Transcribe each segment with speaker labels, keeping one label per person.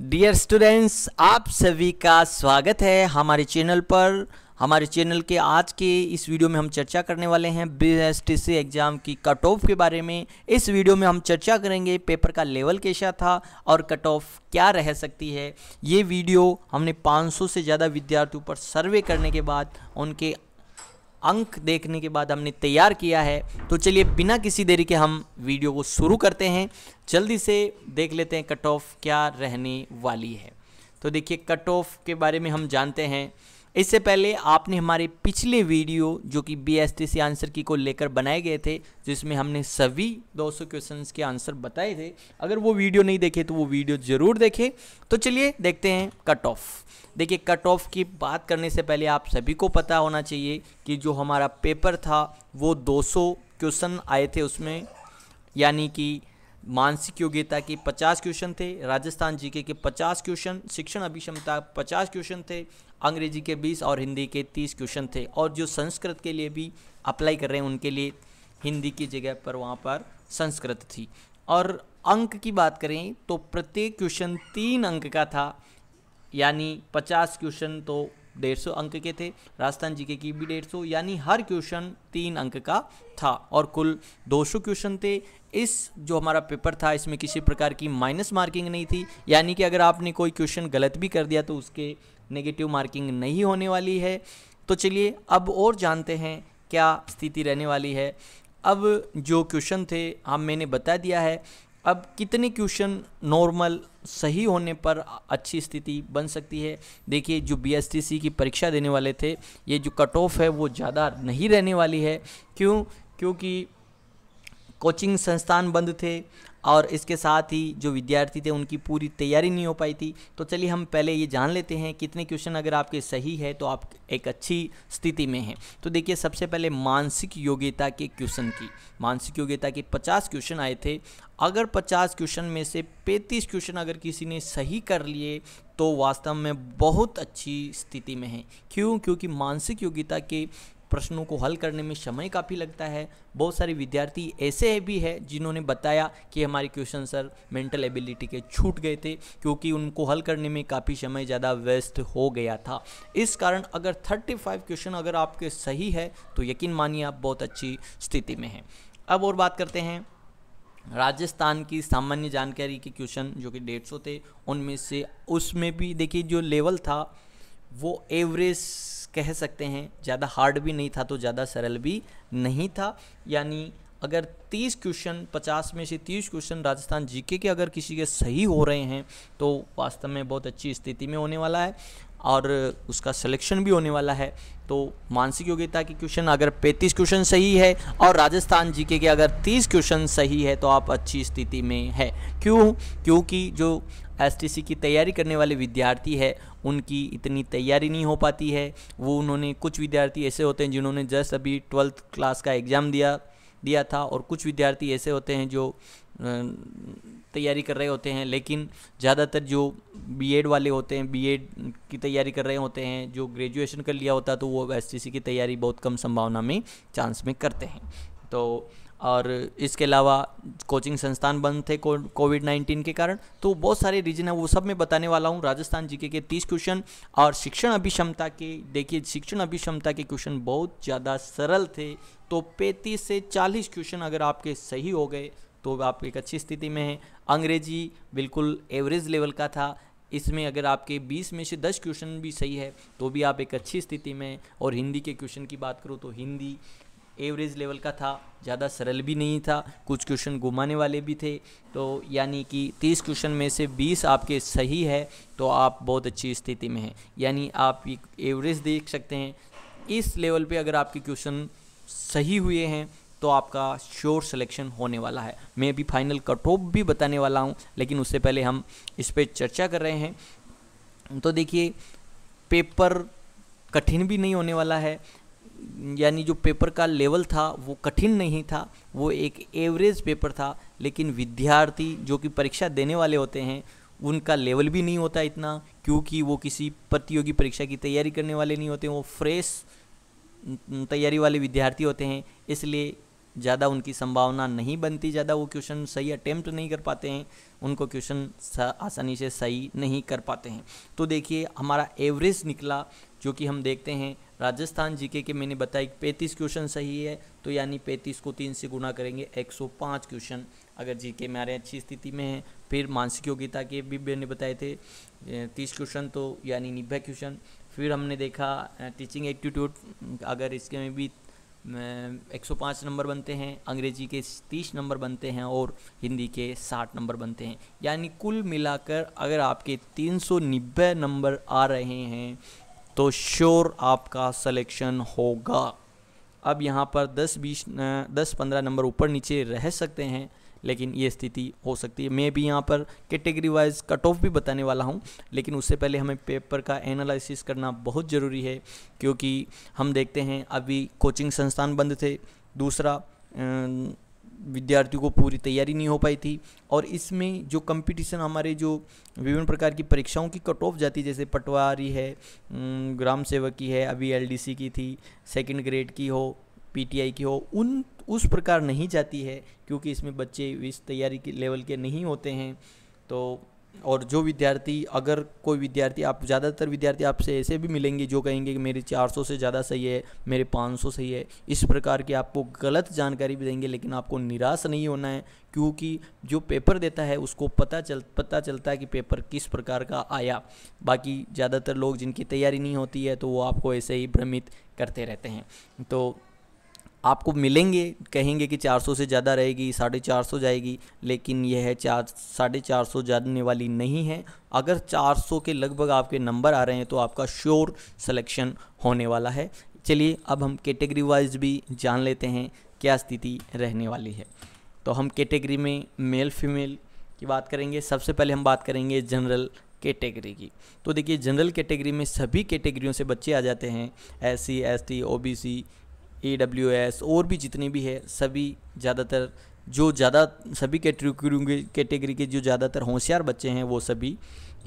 Speaker 1: dear students आप सभी का स्वागत है हमारे चैनल पर हमारे चैनल के आज के इस वीडियो में हम चर्चा करने वाले हैं बी एग्ज़ाम की कट ऑफ के बारे में इस वीडियो में हम चर्चा करेंगे पेपर का लेवल कैसा था और कट ऑफ क्या रह सकती है ये वीडियो हमने 500 से ज़्यादा विद्यार्थियों पर सर्वे करने के बाद उनके अंक देखने के बाद हमने तैयार किया है तो चलिए बिना किसी देरी के हम वीडियो को शुरू करते हैं जल्दी से देख लेते हैं कट ऑफ क्या रहने वाली है तो देखिए कट ऑफ के बारे में हम जानते हैं इससे पहले आपने हमारे पिछले वीडियो जो कि B S T C answer key को लेकर बनाए गए थे जिसमें हमने सभी 200 क्वेश्चन के आंसर बताए थे अगर वो वीडियो नहीं देखे तो वो वीडियो ज़रूर देखें तो चलिए देखते हैं कट ऑफ देखिए कट ऑफ की बात करने से पहले आप सभी को पता होना चाहिए कि जो हमारा पेपर था वो दो क्वेश्चन आए थे उसमें यानी कि मानसिक योग्यता के 50 क्वेश्चन थे राजस्थान जीके के 50 क्वेश्चन शिक्षण अभिक्षमता 50 क्वेश्चन थे अंग्रेजी के 20 और हिंदी के 30 क्वेश्चन थे और जो संस्कृत के लिए भी अप्लाई कर रहे हैं उनके लिए हिंदी की जगह पर वहाँ पर संस्कृत थी और अंक की बात करें तो प्रत्येक क्वेश्चन तीन अंक का था यानी 50 क्वेश्चन तो डेढ़ सौ अंक के थे राजस्थान जीके की भी डेढ़ सौ यानी हर क्वेश्चन तीन अंक का था और कुल दो सौ क्वेश्चन थे इस जो हमारा पेपर था इसमें किसी प्रकार की माइनस मार्किंग नहीं थी यानी कि अगर आपने कोई क्वेश्चन गलत भी कर दिया तो उसके नेगेटिव मार्किंग नहीं होने वाली है तो चलिए अब और जानते हैं क्या स्थिति रहने वाली है अब जो क्वेश्चन थे हम मैंने बता दिया है अब कितने क्वेश्चन नॉर्मल सही होने पर अच्छी स्थिति बन सकती है देखिए जो बी की परीक्षा देने वाले थे ये जो कट ऑफ है वो ज़्यादा नहीं रहने वाली है क्यों क्योंकि कोचिंग संस्थान बंद थे और इसके साथ ही जो विद्यार्थी थे उनकी पूरी तैयारी नहीं हो पाई थी तो चलिए हम पहले ये जान लेते हैं कितने क्वेश्चन अगर आपके सही है तो आप एक अच्छी स्थिति में हैं तो देखिए सबसे पहले मानसिक योग्यता के क्वेश्चन की मानसिक योग्यता के 50 क्वेश्चन आए थे अगर 50 क्वेश्चन में से 35 क्वेश्चन अगर किसी ने सही कर लिए तो वास्तव में बहुत अच्छी स्थिति में है क्यों क्योंकि मानसिक योग्यता के प्रश्नों को हल करने में समय काफ़ी लगता है बहुत सारे विद्यार्थी ऐसे भी है जिन्होंने बताया कि हमारे क्वेश्चन सर मेंटल एबिलिटी के छूट गए थे क्योंकि उनको हल करने में काफ़ी समय ज़्यादा व्यस्त हो गया था इस कारण अगर 35 क्वेश्चन अगर आपके सही है तो यकीन मानिए आप बहुत अच्छी स्थिति में हैं अब और बात करते हैं राजस्थान की सामान्य जानकारी के क्वेश्चन जो कि डेढ़ सौ थे उनमें से उसमें भी देखिए जो लेवल था वो एवरेज कह सकते हैं ज़्यादा हार्ड भी नहीं था तो ज़्यादा सरल भी नहीं था यानी अगर 30 क्वेश्चन 50 में से 30 क्वेश्चन राजस्थान जीके के अगर किसी के सही हो रहे हैं तो वास्तव में बहुत अच्छी स्थिति में होने वाला है और उसका सिलेक्शन भी होने वाला है तो मानसिक योग्यता के क्वेश्चन अगर 35 क्वेश्चन सही है और राजस्थान जीके के अगर 30 क्वेश्चन सही है तो आप अच्छी स्थिति में है क्यों क्योंकि जो एस की तैयारी करने वाले विद्यार्थी है उनकी इतनी तैयारी नहीं हो पाती है वो उन्होंने कुछ विद्यार्थी ऐसे होते हैं जिन्होंने जस्ट अभी ट्वेल्थ क्लास का एग्ज़ाम दिया दिया था और कुछ विद्यार्थी ऐसे होते हैं जो तैयारी कर रहे होते हैं लेकिन ज़्यादातर जो बीएड वाले होते हैं बीएड की तैयारी कर रहे होते हैं जो ग्रेजुएशन कर लिया होता तो वो एस की तैयारी बहुत कम संभावना में चांस में करते हैं तो और इसके अलावा कोचिंग संस्थान बंद थे कोविड नाइन्टीन के कारण तो बहुत सारे रीजन है वो सब मैं बताने वाला हूँ राजस्थान जीके के तीस क्वेश्चन और शिक्षण अभिक्षमता के देखिए शिक्षण अभिक्षमता के क्वेश्चन बहुत ज़्यादा सरल थे तो पैंतीस से चालीस क्वेश्चन अगर आपके सही हो गए तो आप एक अच्छी स्थिति में हैं अंग्रेजी बिल्कुल एवरेज लेवल का था इसमें अगर आपके 20 में से 10 क्वेश्चन भी सही है तो भी आप एक अच्छी स्थिति में और हिंदी के क्वेश्चन की बात करो तो हिंदी एवरेज लेवल का था ज़्यादा सरल भी नहीं था कुछ क्वेश्चन घुमाने वाले भी थे तो यानी कि तीस क्वेश्चन में से बीस आपके सही है तो आप बहुत अच्छी स्थिति में हैं यानी आप एक एवरेज देख सकते हैं इस लेवल पे अगर आपके क्वेश्चन सही हुए हैं तो आपका श्योर सिलेक्शन होने वाला है मैं भी फाइनल कट ऑफ भी बताने वाला हूँ लेकिन उससे पहले हम इस पर चर्चा कर रहे हैं तो देखिए पेपर कठिन भी नहीं होने वाला है यानी जो पेपर का लेवल था वो कठिन नहीं था वो एक एवरेज पेपर था लेकिन विद्यार्थी जो कि परीक्षा देने वाले होते हैं उनका लेवल भी नहीं होता इतना क्योंकि वो किसी प्रतियोगी परीक्षा की तैयारी करने वाले नहीं होते वो फ्रेश तैयारी वाले विद्यार्थी होते हैं इसलिए ज़्यादा उनकी संभावना नहीं बनती ज़्यादा वो क्वेश्चन सही अटैम्प्ट नहीं कर पाते हैं उनको क्वेश्चन आसानी से सही नहीं कर पाते हैं तो देखिए हमारा एवरेज निकला जो कि हम देखते हैं राजस्थान जीके के मैंने बताया पैंतीस क्वेश्चन सही है तो यानी पैंतीस को तीन से गुना करेंगे एक सौ पाँच क्वेश्चन अगर जी के हैं अच्छी स्थिति में है फिर मानसिक योग्यता के भी मैंने बताए थे तीस क्वेश्चन तो यानी निभा क्वेश्चन फिर हमने देखा टीचिंग एप्टीट्यूड अगर इसके में भी एक सौ पाँच नंबर बनते हैं अंग्रेजी के तीस नंबर बनते हैं और हिंदी के साठ नंबर बनते हैं यानी कुल मिलाकर अगर आपके तीन सौ नब्बे नंबर आ रहे हैं तो श्योर आपका सलेक्शन होगा अब यहाँ पर 10 बीस दस पंद्रह नंबर ऊपर नीचे रह सकते हैं लेकिन ये स्थिति हो सकती है मैं भी यहाँ पर कैटेगरी वाइज कट ऑफ भी बताने वाला हूँ लेकिन उससे पहले हमें पेपर का एनालिसिस करना बहुत ज़रूरी है क्योंकि हम देखते हैं अभी कोचिंग संस्थान बंद थे दूसरा विद्यार्थियों को पूरी तैयारी नहीं हो पाई थी और इसमें जो कंपटीशन हमारे जो विभिन्न प्रकार की परीक्षाओं की कट ऑफ जाती जैसे पटवारी है ग्राम सेवक की है अभी एलडीसी की थी सेकंड ग्रेड की हो पीटीआई की हो उन उस प्रकार नहीं जाती है क्योंकि इसमें बच्चे इस तैयारी के लेवल के नहीं होते हैं तो और जो विद्यार्थी अगर कोई विद्यार्थी आप ज़्यादातर विद्यार्थी आपसे ऐसे भी मिलेंगे जो कहेंगे कि मेरे 400 से ज़्यादा सही है मेरे 500 सही है इस प्रकार की आपको गलत जानकारी भी देंगे लेकिन आपको निराश नहीं होना है क्योंकि जो पेपर देता है उसको पता चल पता चलता है कि पेपर किस प्रकार का आया बाकी ज़्यादातर लोग जिनकी तैयारी नहीं होती है तो वो आपको ऐसे ही भ्रमित करते रहते हैं तो आपको मिलेंगे कहेंगे कि 400 से ज़्यादा रहेगी साढ़े चार सौ जाएगी लेकिन यह है चार साढ़े चार सौ जाने वाली नहीं है अगर 400 के लगभग आपके नंबर आ रहे हैं तो आपका श्योर सिलेक्शन होने वाला है चलिए अब हम कैटेगरी वाइज भी जान लेते हैं क्या स्थिति रहने वाली है तो हम कैटेगरी में मेल फीमेल की बात करेंगे सबसे पहले हम बात करेंगे जनरल कैटेगरी की तो देखिए जनरल कैटेगरी में सभी कैटेगरियों से बच्चे आ जाते हैं S C S T O B C A W S और भी जितने भी है सभी ज़्यादातर जो ज़्यादा सभी कैटेगरी कैटेगरी के जो ज़्यादातर होशियार बच्चे हैं वो सभी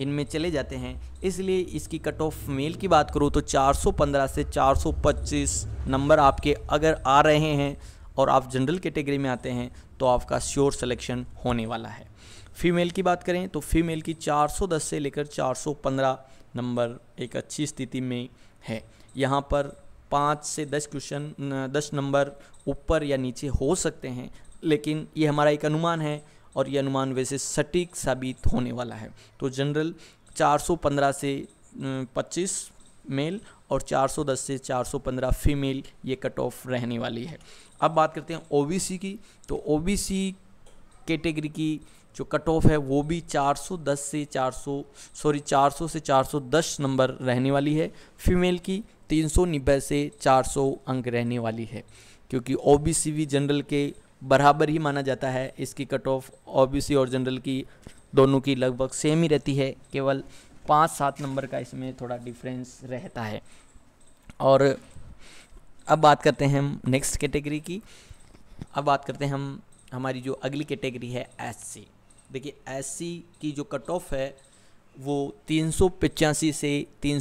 Speaker 1: इनमें चले जाते हैं इसलिए इसकी कट ऑफ मेल की बात करो तो 415 से 425 नंबर आपके अगर आ रहे हैं और आप जनरल कैटेगरी में आते हैं तो आपका श्योर सिलेक्शन होने वाला है फीमेल की बात करें तो फीमेल की 410 से लेकर 415 नंबर एक अच्छी स्थिति में है यहाँ पर पाँच से दस क्वेश्चन दस नंबर ऊपर या नीचे हो सकते हैं लेकिन ये हमारा एक अनुमान है और ये अनुमान वैसे सटीक साबित होने वाला है तो जनरल 415 से 25 मेल और 410 से 415 फीमेल ये कट ऑफ रहने वाली है अब बात करते हैं ओबीसी की तो ओबीसी कैटेगरी की जो कट ऑफ है वो भी 410 से 400 सॉरी 400 से 410 नंबर रहने वाली है फीमेल की तीन सौ नब्बे से चार सौ अंक रहने वाली है क्योंकि ओ बी सी जनरल के बराबर ही माना जाता है इसकी cut off O B C और जनरल की दोनों की लगभग सेम ही रहती है केवल पाँच सात नंबर का इसमें थोड़ा डिफरेंस रहता है और अब बात करते हैं हम नेक्स्ट कैटेगरी की अब बात करते हैं हम हमारी जो अगली कैटेगरी है एस देखिए एस की जो कट ऑफ है वो तीन से तीन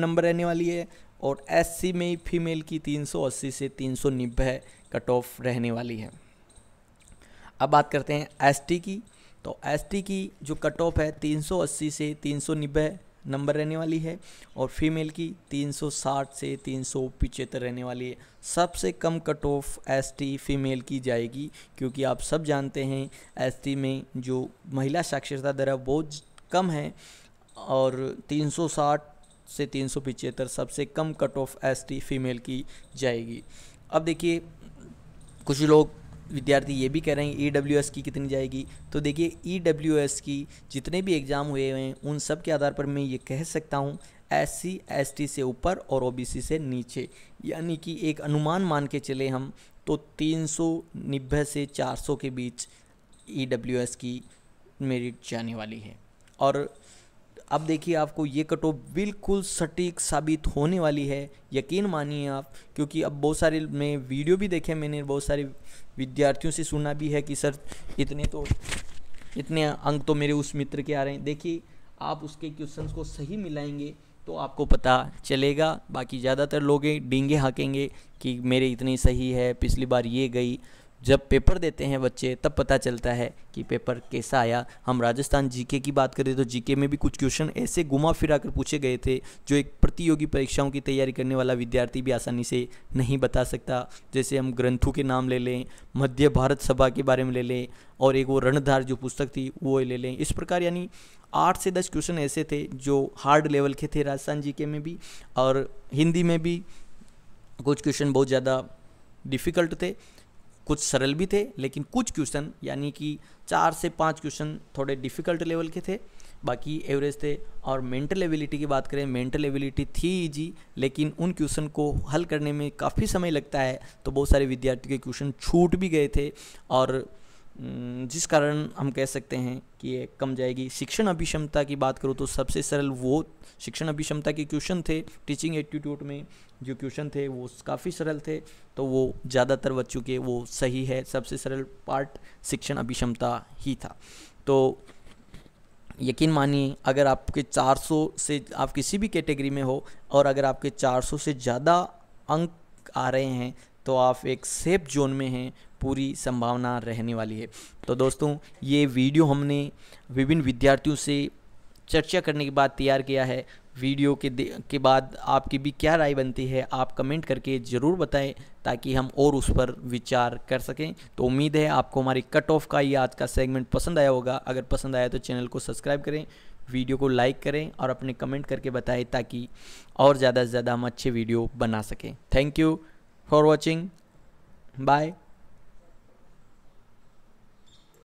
Speaker 1: नंबर रहने वाली है और एससी में फीमेल की 380 से तीन सौ नब्बे कट ऑफ रहने वाली है अब बात करते हैं एसटी की तो एसटी की जो कट ऑफ है 380 से तीन सौ नब्बे नंबर रहने वाली है और फीमेल की 360 से तीन सौ पिचहत्तर रहने वाली है सबसे कम कट ऑफ एसटी फीमेल की जाएगी क्योंकि आप सब जानते हैं एसटी में जो महिला साक्षरता दर है बहुत कम है और 360 से तीन सबसे कम कट ऑफ एस फीमेल की जाएगी अब देखिए कुछ लोग विद्यार्थी ये भी कह रहे हैं ई e की कितनी जाएगी तो देखिए ई e की जितने भी एग्ज़ाम हुए हैं उन सब के आधार पर मैं ये कह सकता हूँ एस सी एस टी से ऊपर और ओ बी सी से नीचे यानी कि एक अनुमान मान के चले हम तो तीन सौ से चार सौ के बीच ई e की मेरिट जाने वाली है और अब देखिए आपको ये कट ऑफ बिल्कुल सटीक साबित होने वाली है यकीन मानिए आप क्योंकि अब बहुत सारे मैं वीडियो भी देखे मैंने बहुत सारे विद्यार्थियों से सुना भी है कि सर इतने तो इतने अंक तो मेरे उस मित्र के आ रहे हैं देखिए आप उसके क्वेश्चन को सही मिलाएंगे तो आपको पता चलेगा बाकी ज़्यादातर लोग डींगे हाँकेंगे कि मेरे इतने सही है पिछली बार ये गई जब पेपर देते हैं बच्चे तब पता चलता है कि पेपर कैसा आया हम राजस्थान जीके की बात करें तो जीके में भी कुछ क्वेश्चन ऐसे घुमा फिरा कर पूछे गए थे जो एक प्रतियोगी परीक्षाओं की तैयारी करने वाला विद्यार्थी भी आसानी से नहीं बता सकता जैसे हम ग्रंथों के नाम ले लें मध्य भारत सभा के बारे में ले लें और एक वो रणधार जो पुस्तक थी वो ले लें इस प्रकार यानी आठ से दस क्वेश्चन ऐसे थे जो हार्ड लेवल के थे राजस्थान जीके में भी और हिंदी में भी कुछ क्वेश्चन बहुत ज़्यादा डिफ़िकल्ट थे कुछ सरल भी थे लेकिन कुछ क्वेश्चन यानी कि चार से पाँच क्वेश्चन थोड़े डिफ़िकल्ट लेवल के थे बाकी एवरेज थे और मेंटल एबिलिटी की बात करें मेंटल एबिलिटी थी इजी लेकिन उन क्वेश्चन को हल करने में काफ़ी समय लगता है तो बहुत सारे विद्यार्थियों के क्वेश्चन छूट भी गए थे और हम्म, जिस कारण हम कह सकते हैं कि ये कम जाएगी शिक्षण अभिक्षमता की बात करो तो सबसे सरल वो शिक्षण अभिक्षमता के क्वेश्चन थे टीचिंग एटीट्यूड में जो क्वेश्चन थे वो काफ़ी सरल थे तो वो ज़्यादातर बच्चों के वो सही है सबसे सरल पार्ट शिक्षण अभिक्षमता ही था तो यकीन मानिए अगर आपके 400 से आप किसी भी कैटेगरी में हो और अगर आपके 400 से ज़्यादा अंक आ रहे हैं तो आप एक सेफ जोन में हैं पूरी संभावना रहने वाली है तो दोस्तों ये वीडियो हमने विभिन्न विद्यार्थियों से चर्चा करने के बाद तैयार किया है वीडियो के के बाद आपकी भी क्या राय बनती है आप कमेंट करके ज़रूर बताएं ताकि हम और उस पर विचार कर सकें तो उम्मीद है आपको हमारी कट ऑफ का ये आज का सेगमेंट पसंद आया होगा अगर पसंद आया तो चैनल को सब्सक्राइब करें वीडियो को लाइक करें और अपने कमेंट करके बताएं ताकि और ज़्यादा से ज़्यादा हम अच्छे वीडियो बना सकें thank you for watching bye